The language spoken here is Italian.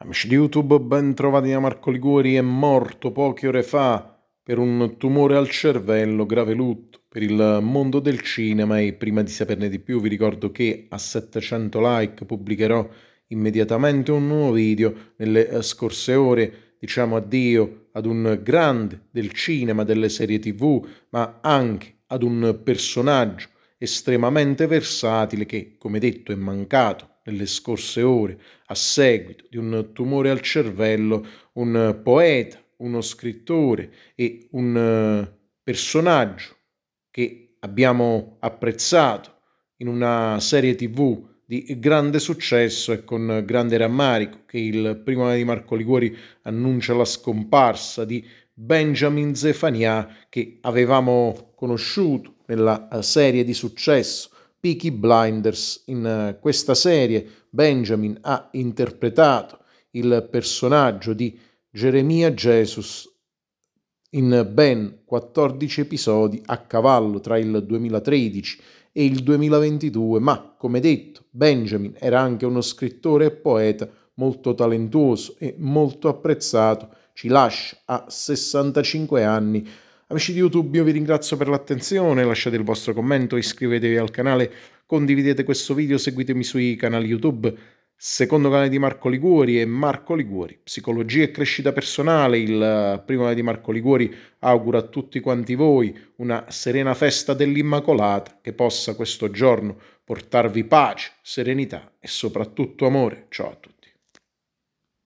Amici di YouTube, ben trovati da Marco Liguori, è morto poche ore fa per un tumore al cervello, grave lutto per il mondo del cinema e prima di saperne di più vi ricordo che a 700 like pubblicherò immediatamente un nuovo video. Nelle eh, scorse ore diciamo addio ad un grande del cinema, delle serie tv, ma anche ad un personaggio estremamente versatile che, come detto, è mancato nelle scorse ore, a seguito di un tumore al cervello, un eh, poeta, uno scrittore e un eh, personaggio che abbiamo apprezzato in una serie tv di grande successo e con grande rammarico che il primo anno di Marco Liguori annuncia la scomparsa di Benjamin Zefania che avevamo conosciuto nella eh, serie di successo Peaky Blinders. In eh, questa serie Benjamin ha interpretato il personaggio di Geremia Jesus in ben 14 episodi a cavallo tra il 2013 e il 2022, ma come detto Benjamin era anche uno scrittore e poeta molto talentuoso e molto apprezzato, ci lascia a 65 anni Amici di YouTube, io vi ringrazio per l'attenzione, lasciate il vostro commento, iscrivetevi al canale, condividete questo video, seguitemi sui canali YouTube, secondo canale di Marco Liguori e Marco Liguori, Psicologia e Crescita Personale, il eh, primo canale di Marco Liguori augura a tutti quanti voi una serena festa dell'Immacolata che possa questo giorno portarvi pace, serenità e soprattutto amore. Ciao a tutti.